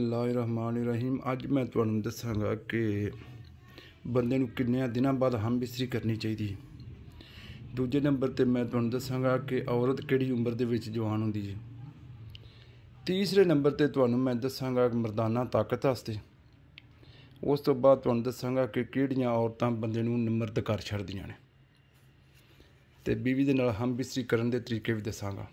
ਲਾਇ ਰਹਿਮਾਨ ਰਹੀਮ ਅੱਜ ਮੈਂ ਤੁਹਾਨੂੰ ਦੱਸਾਂਗਾ ਕਿ ਬੰਦੇ ਨੂੰ ਕਿੰਨੇ ਦਿਨਾਂ ਬਾਅਦ ਹਮ ਬਿਸਰੀ ਕਰਨੀ ਚਾਹੀਦੀ ਹੈ ਦੂਜੇ ਨੰਬਰ ਤੇ ਮੈਂ ਤੁਹਾਨੂੰ ਦੱਸਾਂਗਾ ਕਿ ਔਰਤ ਕਿਹੜੀ ਉਮਰ ਦੇ ਵਿੱਚ ਜਵਾਨ ਹੁੰਦੀ ਹੈ ਤੀਸਰੇ ਨੰਬਰ ਤੇ ਤੁਹਾਨੂੰ ਮੈਂ ਦੱਸਾਂਗਾ ਮਰਦਾਨਾ ਤਾਕਤ ਵਾਸਤੇ ਉਸ ਤੋਂ ਬਾਅਦ ਤੁਹਾਨੂੰ ਦੱਸਾਂਗਾ ਕਿ ਕਿਹੜੀਆਂ ਔਰਤਾਂ ਬੰਦੇ ਨੂੰ ਨਿਮਰਤ ਕਰ ਛੱਡਦੀਆਂ ਨੇ ਤੇ ਬੀਵੀ ਦੇ ਨਾਲ ਹਮ ਬਿਸਰੀ ਕਰਨ ਦੇ ਤਰੀਕੇ ਵੀ ਦੱਸਾਂਗਾ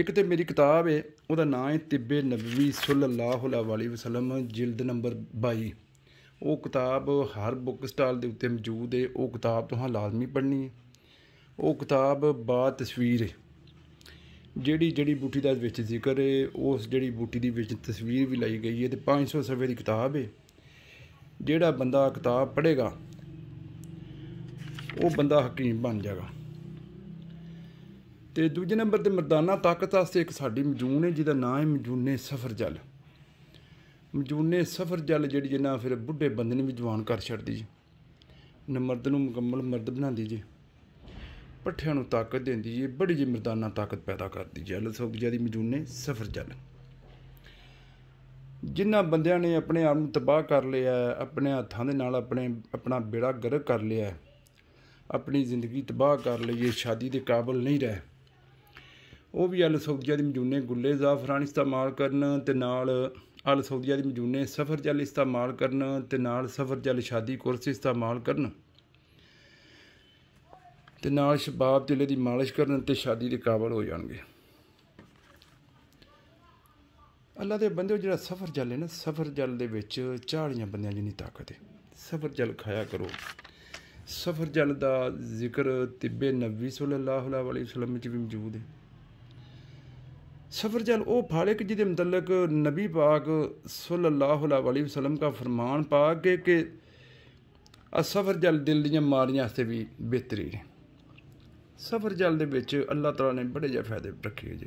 ਇੱਕ ਤੇ ਮੇਰੀ ਕਿਤਾਬ ਹੈ ਉਹਦਾ ਨਾਮ ਹੈ ਤਿੱਬੇ ਨਬਵੀ ਸੱਲੱਲਾਹੁ ਅਲੈਹਿ ਵਸੱਲਮ ਜਿਲਦ ਨੰਬਰ 22 ਉਹ ਕਿਤਾਬ ਹਰ ਬੁੱਕ ਸਟਾਲ ਦੇ ਉੱਤੇ ਮੌਜੂਦ ਹੈ ਉਹ ਕਿਤਾਬ ਤੁਹਾਨੂੰ ਲਾਜ਼ਮੀ ਪੜ੍ਹਨੀ ਹੈ ਉਹ ਕਿਤਾਬ ਬਾ ਤਸਵੀਰ ਹੈ ਜਿਹੜੀ ਜਿਹੜੀ ਬੂਟੀ ਦਾ ਵਿੱਚ ਜ਼ਿਕਰ ਹੈ ਉਸ ਜਿਹੜੀ ਬੂਟੀ ਦੀ ਵਿੱਚ ਤਸਵੀਰ ਵੀ ਲਈ ਗਈ ਹੈ ਤੇ 500 ਸਫੇ ਦੀ ਕਿਤਾਬ ਹੈ ਜਿਹੜਾ ਬੰਦਾ ਕਿਤਾਬ ਪੜ੍ਹੇਗਾ ਉਹ ਬੰਦਾ ਹਕੀਮ ਬਣ ਜਾਏਗਾ ਤੇ ਦੂਜੇ ਨੰਬਰ ਤੇ ਮਰਦਾਨਾ ਤਾਕਤ ਵਾਸਤੇ ਇੱਕ ਸਾਡੀ ਮਜੂਨ ਹੈ ਜਿਹਦਾ ਨਾਮ ਹੈ ਮਜੂਨੇ ਸਫਰਜਲ ਮਜੂਨੇ ਸਫਰਜਲ ਜਿਹੜੀ ਜਿੰਨਾ ਫਿਰ ਬੁੱਢੇ ਬੰਦੇ ਨੂੰ ਵੀ ਜਵਾਨ ਕਰ ਛੱਡਦੀ ਜੀ ਨਮਰਦ ਮਰਦ ਨੂੰ ਮੁਕੰਮਲ ਮਰਦ ਬਣਾਉਂਦੀ ਜੀ ਪੱਠਿਆਂ ਨੂੰ ਤਾਕਤ ਦਿੰਦੀ ਜੀ ਬੜੀ ਜੀ ਮਰਦਾਨਾ ਤਾਕਤ ਪੈਦਾ ਕਰਦੀ ਜੀ ਅਲ ਸੋਗਜਾ ਦੀ ਮਜੂਨੇ ਸਫਰਜਲ ਜਿਨ੍ਹਾਂ ਬੰਦਿਆਂ ਨੇ ਆਪਣੇ ਆਪ ਨੂੰ ਤਬਾਹ ਕਰ ਲਿਆ ਆਪਣੇ ਹੱਥਾਂ ਦੇ ਨਾਲ ਆਪਣੇ ਆਪਣਾ ਬੇੜਾ ਗਰਕ ਕਰ ਲਿਆ ਆਪਣੀ ਜ਼ਿੰਦਗੀ ਤਬਾਹ ਕਰ ਲਈਏ ਸ਼ਾਦੀ ਦੇ ਕਾਬਲ ਨਹੀਂ ਰਹੇ ਉਹ ਵੀ ਅਲ ਸੌਦੀਆ ਦੀ ਮਜੂਨੇ ਗੁੱਲੇ ਜ਼ਾਫਰਾਨ ਇਸਤੇਮਾਲ ਕਰਨ ਤੇ ਨਾਲ ਅਲ ਸੌਦੀਆ ਦੀ ਮਜੂਨੇ ਸਫਰ ਜਲ ਇਸਤੇਮਾਲ ਕਰਨ ਤੇ ਨਾਲ ਸਫਰ ਜਲ ਸ਼ਾਦੀ ਕੁਰਸੀ ਇਸਤੇਮਾਲ ਕਰਨ ਤੇ ਨਾਲ ਸ਼ਬਾਬ ਜਿਲੇ ਦੀ ਮਾਲਿਸ਼ ਕਰਨ ਤੇ ਸ਼ਾਦੀ ਦੇ ਕਾਬਲ ਹੋ ਜਾਣਗੇ ਅੱਲਾ ਦੇ ਬੰਦੇ ਜਿਹੜਾ ਸਫਰ ਜਲ ਹੈ ਨਾ ਸਫਰ ਜਲ ਦੇ ਵਿੱਚ ਝਾੜੀਆਂ ਬੰਦਿਆਂ ਜਿੰਨੀ ਤਾਕਤ ਹੈ ਸਫਰ ਜਲ ਖਾਇਆ ਕਰੋ ਸਫਰ ਜਲ ਦਾ ਜ਼ਿਕਰ ਤਿੱਬੇ ਨਬੀ ਸੱਲੱਲਾਹੁ ਅਲੈਹਿ ਵਸੱਲਮ ਵਿੱਚ ਵੀ ਮੌਜੂਦ ਹੈ सफ़रजल ਉਹ ਫਾਲਿਕ ਜਿਹਦੇ ਮਤਲਕ ਨਬੀ پاک ਸੱਲੱਲਾਹੁ पाक ਵਸੱਲਮ ਦਾ ਫਰਮਾਨ ਪਾ ਕੇ ਕਿ है ਸਫਰ ਸਫਰਜਲ ਦਿਲ ਦੀਆਂ ਮਾਰੀਆਂ ਵਾਸਤੇ ਵੀ ਬਿਹਤਰੀ ਸਫਰ ਸਫਰਜਲ ਦੇ ਵਿੱਚ ਅੱਲਾਹ ਤਾਲਾ ਨੇ ਬੜੇ ਜਿਹੇ ਫਾਇਦੇ ਰੱਖੇ ਜੇ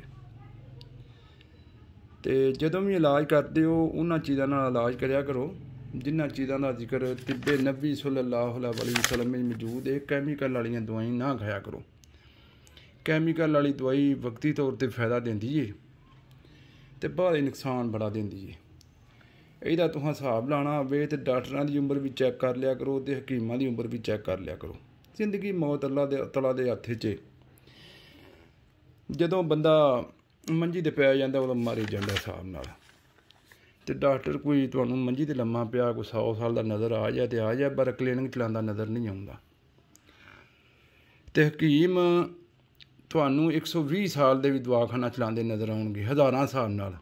ਤੇ ਜਦੋਂ ਵੀ ਇਲਾਜ ਕਰਦੇ ਹੋ ਉਹਨਾਂ ਚੀਜ਼ਾਂ ਨਾਲ ਇਲਾਜ ਕਰਿਆ ਕਰੋ ਜਿੰਨਾਂ ਚੀਜ਼ਾਂ ਦਾ ਜ਼ਿਕਰ ਤਿੱਬੇ ਨਬੀ ਸੱਲੱਲਾਹੁ ਅਲੈहि ਵਸੱਲਮ ਵਿੱਚ ਮੌਜੂਦ ਹੈ ਕੈਮੀਕਲ ਵਾਲੀਆਂ ਦਵਾਈਆਂ ਨਾ ਖਾਇਆ ਕਰੋ ਕੈਮੀਕਲ ਵਾਲੀ ਦਵਾਈ ਵਕਤੀ ਤੌਰ ਤੇ ਫਾਇਦਾ ਦਿੰਦੀ ਏ ਤੇ ਭਾਰੇ ਨੁਕਸਾਨ ਬੜਾ ਦਿੰਦੀ ਏ ਇਹਦਾ ਤੁਹਾਂ ਹਿਸਾਬ ਲਾਣਾ ਵੇ ਤੇ ਡਾਕਟਰਾਂ ਦੀ ਉਮਰ ਵੀ ਚੈੱਕ ਕਰ ਲਿਆ ਕਰੋ ਤੇ ਹਕੀਮਾਂ ਦੀ ਉਮਰ ਵੀ ਚੈੱਕ ਕਰ ਲਿਆ ਕਰੋ ਜ਼ਿੰਦਗੀ ਮੌਤ ਅੱਲਾ ਦੇ ਤਲਾ ਦੇ ਹੱਥੇ 'ਚ ਜਦੋਂ ਬੰਦਾ ਮੰਜੀ ਤੇ ਪਿਆ ਜਾਂਦਾ ਉਹ ਮਾਰੇ ਜਾਂਦਾ ਹਿਸਾਬ ਨਾਲ ਤੇ ਡਾਕਟਰ ਕੋਈ ਤੁਹਾਨੂੰ ਮੰਜੀ ਤੇ ਲੰਮਾ ਪਿਆ ਕੋ 100 ਸਾਲ ਦਾ ਨਜ਼ਰ ਆ ਜਾ ਤੇ ਆ ਜਾ ਪਰ ਕਲੀਨਿਕ ਚਲਾਉਂਦਾ ਨਜ਼ਰ ਨਹੀਂ ਆਉਂਦਾ ਤੇ ਹਕੀਮ ਤੁਹਾਨੂੰ 120 ਸਾਲ ਦੇ ਵੀ ਦਵਾਖਾਨਾ ਚਲਾਉਂਦੇ ਨਜ਼ਰ ਆਉਣਗੇ ਹਜ਼ਾਰਾਂ ਸਾਲ ਨਾਲ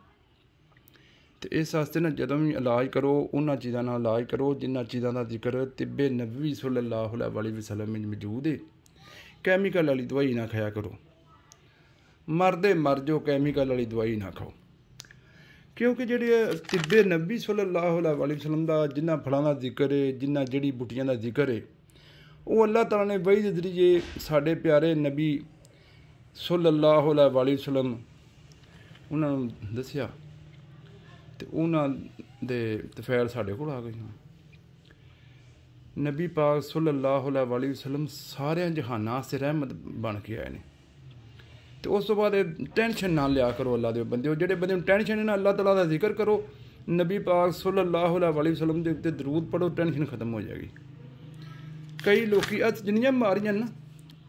ਤੇ ਇਸ ਵਾਸਤੇ ਨਾ ਜਦੋਂ ਵੀ ਇਲਾਜ ਕਰੋ ਉਹਨਾਂ ਚੀਜ਼ਾਂ ਨਾਲ ਇਲਾਜ ਕਰੋ ਜਿੰਨਾਂ ਚੀਜ਼ਾਂ ਦਾ ਜ਼ਿਕਰ ਤਿੱਬੇ ਨਬੀ ਸੱਲੱਲਾਹੁ ਅਲੈਹਿ ਵਸੱਲਮ ਵਿੱਚ ਮੌਜੂਦ ਹੈ ਕੈਮੀਕਲ ਵਾਲੀ ਦਵਾਈ ਨਾ ਖਾਇਆ ਕਰੋ ਮਰਦੇ ਮਰ ਜੋ ਕੈਮੀਕਲ ਵਾਲੀ ਦਵਾਈ ਨਾ ਖਾਓ ਕਿਉਂਕਿ ਜਿਹੜੇ ਤਿੱਬੇ ਨਬੀ ਸੱਲੱਲਾਹੁ ਅਲੈਹਿ ਵਸੱਲਮ ਦਾ ਜਿੰਨਾਂ ਫਲਾਂ ਦਾ ਜ਼ਿਕਰ ਹੈ ਜਿੰਨਾਂ ਜਿਹੜੀ ਬੁੱਟੀਆਂ ਦਾ ਜ਼ਿਕਰ ਹੈ ਉਹ ਅੱਲਾਹ ਤਾਲਾ ਨੇ ਵਹੀ ਦੇ ਜ਼ਰੀਏ ਸਾਡੇ ਪਿਆਰੇ ਨਬੀ ਸੱਲੱਲਾਹੁ ਅਲੈਹਿ ਵਸੱਲਮ ਉਹਨਾਂ ਨੂੰ ਦੱਸਿਆ ਤੇ ਉਹਨਾਂ ਦੇ ਤਫੈਲ ਸਾਡੇ ਕੋਲ ਆ ਗਈਆਂ ਨਬੀ ਪਾਕ ਸੱਲੱਲਾਹੁ ਅਲੈਹਿ ਵਸੱਲਮ ਸਾਰਿਆਂ ਜਹਾਨਾਂ ਸੇ ਰਹਿਮਤ ਬਣ ਕੇ ਆਏ ਨੇ ਤੇ ਉਸ ਤੋਂ ਬਾਅਦ ਇਹ ਟੈਨਸ਼ਨ ਨਾ ਲਿਆ ਕਰੋ ਅੱਲਾ ਦੇ ਬੰਦੇ ਉਹ ਜਿਹੜੇ ਬੰਦੇ ਨੂੰ ਟੈਨਸ਼ਨ ਹੈ ਨਾ ਅੱਲਾ ਤਾਲਾ ਦਾ ਜ਼ਿਕਰ ਕਰੋ ਨਬੀ ਪਾਕ ਸੱਲੱਲਾਹੁ ਅਲੈਹਿ ਵਸੱਲਮ ਦੇ ਉੱਤੇ ਦਰੂਦ ਪੜੋ ਟੈਨਸ਼ਨ ਖਤਮ ਹੋ ਜਾਏਗੀ ਕਈ ਲੋਕੀ ਅੱਜ ਜਿੰਨੀਆਂ ਮਾਰੀਆਂ ਨਾ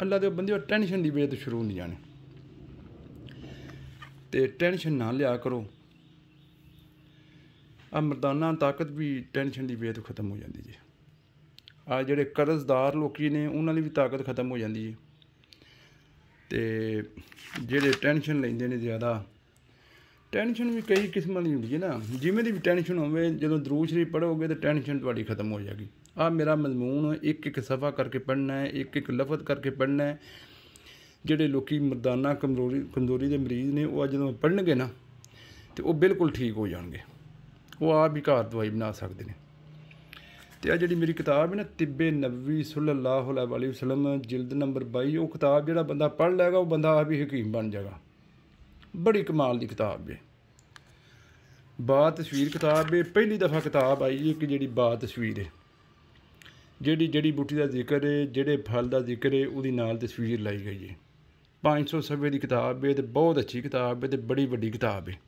ਅੱਲਾ ਦੇ ਬੰਦੇ ਟੈਨਸ਼ਨ ਦੀ ਵੇਲੇ ਤੋਂ ਸ਼ੁਰੂ ਨਹੀਂ ਜਾਣੇ ਤੇ ਟੈਨਸ਼ਨ ਨਾ ਲਿਆ ਕਰੋ ਆ ਮਰਦਾਨਾ ਤਾਕਤ ਵੀ ਟੈਨਸ਼ਨ ਦੀ ਵੇਲੇ ਤੋਂ ਖਤਮ ਹੋ ਜਾਂਦੀ ਜੀ ਆ ਜਿਹੜੇ ਕਰਜ਼ਦਾਰ ਲੋਕੀ ਨੇ ਉਹਨਾਂ ਲਈ ਵੀ ਤਾਕਤ ਖਤਮ ਹੋ ਜਾਂਦੀ ਜੀ ਤੇ ਜਿਹੜੇ ਟੈਨਸ਼ਨ ਲੈਂਦੇ ਨੇ ਜ਼ਿਆਦਾ ਟੈਨਸ਼ਨ ਵੀ ਕਈ ਕਿਸਮਾਂ ਦੀ ਹੁੰਦੀ ਹੈ ਨਾ ਜਿਵੇਂ ਦੀ ਵੀ ਟੈਨਸ਼ਨ ਹੋਵੇ ਜਦੋਂ ਦਰੂਦ ਸ਼ਰੀਫ ਪੜੋਗੇ ਤਾਂ ਟੈਨਸ਼ਨ ਤੁਹਾਡੀ ਖਤਮ ਹੋ ਜਾਏਗੀ ਆ ਮੇਰਾ ਮਜ਼ਮੂਨ ਇੱਕ ਇੱਕ ਸਫਾ ਕਰਕੇ ਪੜਨਾ ਹੈ ਇੱਕ ਇੱਕ ਲਫ਼ਜ਼ ਕਰਕੇ ਪੜਨਾ ਹੈ ਜਿਹੜੇ ਲੋਕੀ ਮਰਦਾਨਾ ਕਮਜ਼ੋਰੀ ਕਮਜ਼ੋਰੀ ਦੇ ਮਰੀਜ਼ ਨੇ ਉਹ ਜਦੋਂ ਪੜਨਗੇ ਨਾ ਤੇ ਉਹ ਬਿਲਕੁਲ ਠੀਕ ਹੋ ਜਾਣਗੇ ਉਹ ਆਪ ਹੀ ਘਰ ਦਵਾਈ ਬਣਾ ਸਕਦੇ ਨੇ ਤੇ ਆ ਜਿਹੜੀ ਮੇਰੀ ਕਿਤਾਬ ਹੈ ਨਾ ਤਿੱਬੇ ਨਬੀ ਸੱਲੱਲਾਹੁ ਅਲੈਹਿ ਵਸੱਲਮ ਜਿਲਦ ਨੰਬਰ 22 ਉਹ ਕਿਤਾਬ ਜਿਹੜਾ ਬੰਦਾ ਪੜ ਲਏਗਾ ਉਹ ਬੰਦਾ ਆਪ ਹੀ ਹਕੀਮ ਬਣ ਜਾਏਗਾ ਬੜੀ ਕਮਾਲ ਦੀ ਕਿਤਾਬ ਹੈ ਬਾ ਤਸਵੀਰ ਕਿਤਾਬ ਇਹ ਪਹਿਲੀ ਦਫਾ ਕਿਤਾਬ ਆਈ ਹੈ ਕਿ ਜਿਹੜੀ ਬਾ ਤਸਵੀਰ ਹੈ ਜਿਹੜੀ ਜਿਹੜੀ ਬੂਟੀ ਦਾ ਜ਼ਿਕਰ ਹੈ ਜਿਹੜੇ ਫਲ ਦਾ ਜ਼ਿਕਰ ਹੈ ਉਹਦੀ ਨਾਲ ਤਸਵੀਰ ਲਾਈ ਗਈ ਹੈ 500 ਸਫੇ ਦੀ ਕਿਤਾਬ ਹੈ ਤੇ ਬਹੁਤ ਅੱਛੀ ਕਿਤਾਬ ਹੈ ਤੇ ਬੜੀ ਵੱਡੀ ਕਿਤਾਬ ਹੈ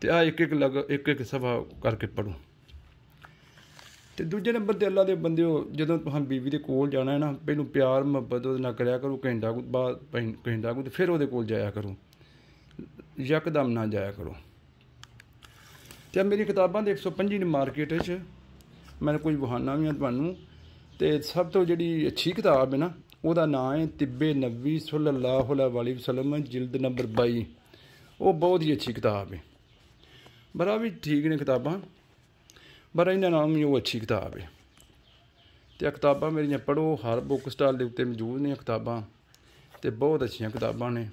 ਤੇ ਆ ਇੱਕ ਇੱਕ ਲਗ ਇੱਕ ਇੱਕ ਸਫਾ ਕਰਕੇ ਪੜੋ ਤੇ ਦੂਜੇ ਨੰਬਰ ਤੇ ਅੱਲਾ ਦੇ ਬੰਦਿਓ ਜਦੋਂ ਤੁਸੀਂ ਬੀਵੀ ਦੇ ਕੋਲ ਜਾਣਾ ਹੈ ਨਾ ਪੈਨੂੰ ਪਿਆਰ ਮੁਹੱਬਤ ਉਹਦੇ ਨਾਲ ਕਰਿਆ ਕਰੋ ਕੋ ਕੁ ਕਹਿੰਦਾ ਕੋ ਤੇ ਫਿਰ ਉਹਦੇ ਕੋਲ ਜਾਇਆ ਕਰੋ ਯਕਦਮ ਨਾ ਜਾਇਆ ਕਰੋ ਤੇ ਮੇਰੀ ਕਿਤਾਬਾਂ ਦੇ 125 ਨੇ ਮਾਰਕੀਟ ਵਿੱਚ ਮੈਂ ਕੁਝ ਬਹਾਨਾ ਵੀ ਆ ਤੁਹਾਨੂੰ ਤੇ ਸਭ ਤੋਂ ਜਿਹੜੀ ਅੱਛੀ ਕਿਤਾਬ ਹੈ ਨਾ ਉਹਦਾ ਨਾਮ ਹੈ ਤਿੱਬੇ ਨਬੀ ਸੱਲੱਲਾਹੁ ਅਲੈਹਿ ਵਸੱਲਮ ਜਿਲਦ ਨੰਬਰ 22 ਉਹ ਬਹੁਤ ਹੀ ਅੱਛੀ ਕਿਤਾਬ ਹੈ ਬਰਾ ਵੀ ਠੀਕ ਨੇ ਕਿਤਾਬਾਂ ਪਰ ਇਹਨਾਂ ਨਾਲ ਮੈਨੂੰ ਅੱਛੀ ਕਿਤਾਬ ਹੈ ਤੇ ਕਿਤਾਬਾਂ ਮੇਰੀਆਂ ਪੜੋ ਹਰ ਬੁੱਕ ਸਟਾਲ ਦੇ ਉੱਤੇ ਮੌਜੂਦ ਨੇ ਕਿਤਾਬਾਂ ਤੇ ਬਹੁਤ ਅੱਛੀਆਂ ਕਿਤਾਬਾਂ ਨੇ